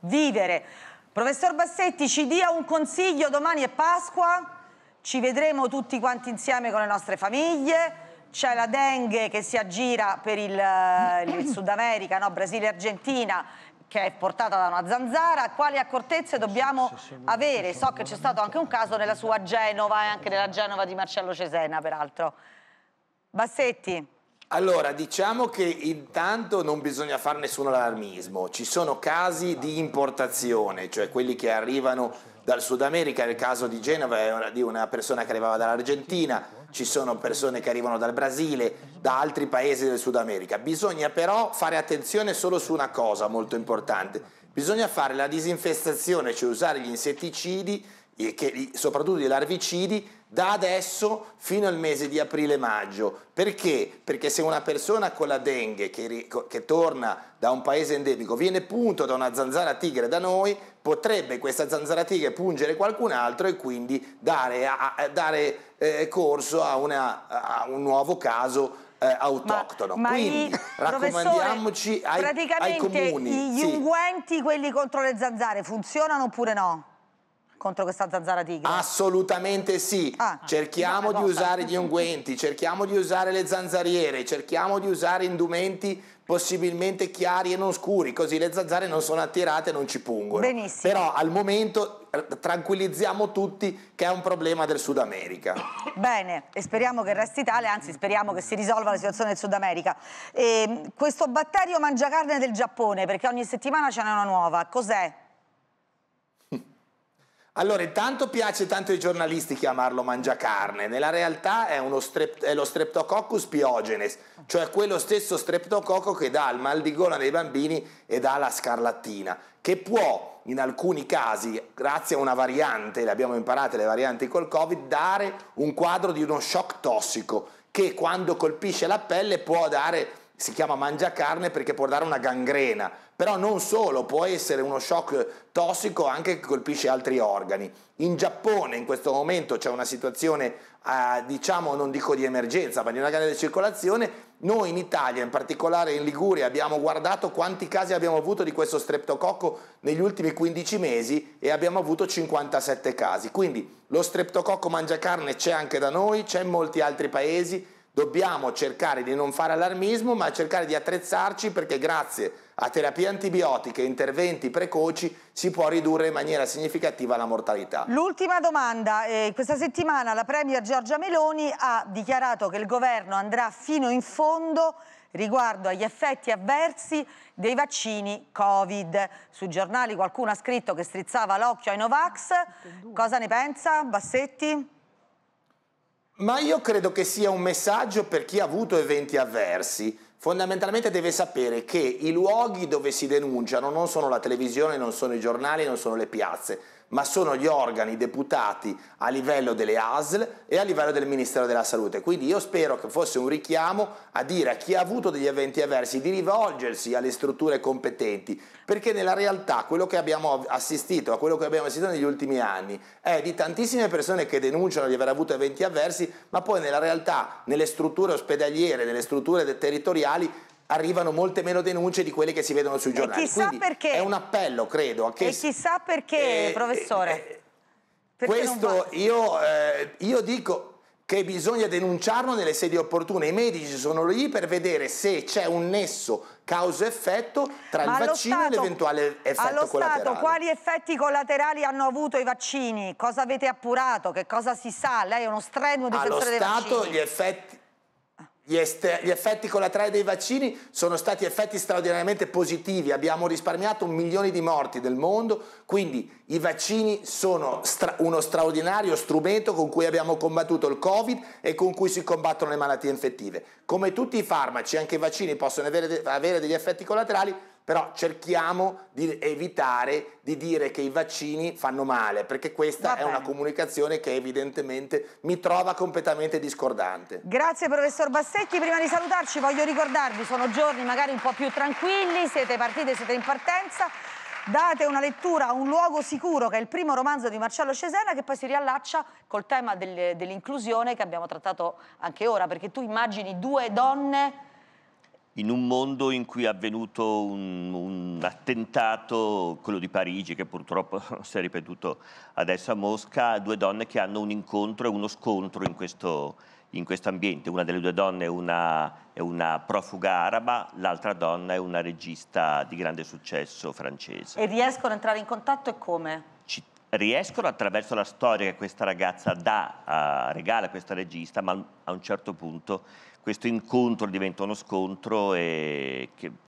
vivere. Professor Bassetti, ci dia un consiglio, domani è Pasqua, ci vedremo tutti quanti insieme con le nostre famiglie, c'è la dengue che si aggira per il, eh, il Sud America, no? Brasile e Argentina, che è portata da una zanzara, quali accortezze dobbiamo avere? So che c'è stato anche un caso nella sua Genova e anche nella Genova di Marcello Cesena, peraltro. Bassetti. Allora, diciamo che intanto non bisogna fare nessun allarmismo, ci sono casi di importazione, cioè quelli che arrivano dal Sud America, il caso di Genova è di una persona che arrivava dall'Argentina, ci sono persone che arrivano dal Brasile, da altri paesi del Sud America. Bisogna però fare attenzione solo su una cosa molto importante, bisogna fare la disinfestazione, cioè usare gli insetticidi, soprattutto i larvicidi, da adesso fino al mese di aprile-maggio. Perché? Perché se una persona con la dengue che, che, torna da un paese endemico viene punto da una zanzara tigre da noi, potrebbe questa zanzara tigre pungere qualcun altro e quindi dare, a, a, dare eh, corso a, una, a un nuovo caso eh, autoctono. Ma, ma Quindi raccomandiamoci ai, praticamente ai comuni. Gli sì. unguenti, quelli contro le zanzare, funzionano oppure no? contro questa zanzara tigre? Assolutamente sì. Ah, cerchiamo di usare gli unguenti, cerchiamo di usare le zanzariere, cerchiamo di usare indumenti possibilmente chiari e non scuri, così le zanzare non sono attirate e non ci pungono. Benissimo. Però al momento eh, tranquillizziamo tutti che è un problema del Sud America. Bene, e speriamo che resti tale, anzi speriamo che si risolva la situazione del Sud America. E ehm, questo batterio mangiacarne del Giappone, perché ogni settimana ce n'è una nuova, cos'è? Allora, intanto piace tanto ai giornalisti chiamarlo mangiacarne, nella realtà è, strep è lo Streptococcus pyogenes, cioè quello stesso streptococco che dà il mal di gola nei bambini e dà la scarlattina, che può in alcuni casi, grazie a una variante, le abbiamo imparate le varianti col Covid, dare un quadro di uno shock tossico che quando colpisce la pelle può dare si chiama mangiacarne perché può dare una gangrena, però non solo, può essere uno shock tossico anche che colpisce altri organi. In Giappone in questo momento c'è una situazione, eh, diciamo, non dico di emergenza, ma di una grande circolazione. Noi in Italia, in particolare in Liguria, abbiamo guardato quanti casi abbiamo avuto di questo streptococco negli ultimi 15 mesi e abbiamo avuto 57 casi. Quindi lo streptococco mangiacarne c'è anche da noi, c'è in molti altri paesi dobbiamo cercare di non fare allarmismo, ma cercare di attrezzarci perché grazie a terapie antibiotiche e interventi precoci si può ridurre in maniera significativa la mortalità. L'ultima domanda, eh, questa settimana la Premier Giorgia Meloni ha dichiarato che il governo andrà fino in fondo riguardo agli effetti avversi dei vaccini Covid. Sui giornali qualcuno ha scritto che strizzava l'occhio ai Novax. Cosa ne pensa Bassetti? Ma io credo che sia un messaggio per chi ha avuto eventi avversi. Fondamentalmente deve sapere che i luoghi dove si denunciano non sono la televisione, non sono i giornali, non sono le piazze, ma sono gli organi deputati a livello delle ASL e a livello del Ministero della Salute. Quindi io spero che fosse un richiamo a dire a chi ha avuto degli eventi avversi di rivolgersi alle strutture competenti, perché nella realtà quello che abbiamo assistito, a quello che abbiamo assistito negli ultimi anni, è di tantissime persone che denunciano di aver avuto eventi avversi, ma poi nella realtà nelle strutture ospedaliere, nelle strutture territoriali arrivano molte meno denunce di quelle che si vedono sui giornali. E chissà Quindi perché. È un appello, credo. A che... E chissà perché, eh, eh professore. Eh, perché questo io, eh, io dico che bisogna denunciarlo nelle sedi opportune. I medici sono lì per vedere se c'è un nesso causa-effetto tra Ma il vaccino stato, e l'eventuale effetto allo collaterale. Allo Stato quali effetti collaterali hanno avuto i vaccini? Cosa avete appurato? Che cosa si sa? Lei è uno strenuo difensore allo dei Stato, vaccini. Allo Stato gli effetti gli, gli effetti collaterali dei vaccini sono stati effetti straordinariamente positivi, abbiamo risparmiato un milione di morti nel mondo, quindi i vaccini sono stra uno straordinario strumento con cui abbiamo combattuto il Covid e con cui si combattono le malattie infettive. Come tutti i farmaci, anche i vaccini possono avere, de avere degli effetti collaterali, però cerchiamo di evitare di dire che i vaccini fanno male, perché questa è una comunicazione che evidentemente mi trova completamente discordante. Grazie professor Bassetti, prima di salutarci voglio ricordarvi, sono giorni magari un po' più tranquilli, siete partite, siete in partenza. Date una lettura a Un luogo sicuro, che è il primo romanzo di Marcello Cesena, che poi si riallaccia col tema dell'inclusione che abbiamo trattato anche ora, perché tu immagini due donne in un mondo in cui è avvenuto un, un, attentato, quello di Parigi, che purtroppo si è ripetuto adesso a Mosca, due donne che hanno un incontro e uno scontro in questo, in questo ambiente. Una delle due donne è una, è una profuga araba, l'altra donna è una regista di grande successo francese. E riescono ad entrare in contatto e come? Ci riescono attraverso la storia che questa ragazza dà, uh, regala a questa regista, ma a un certo punto questo incontro diventa uno scontro e che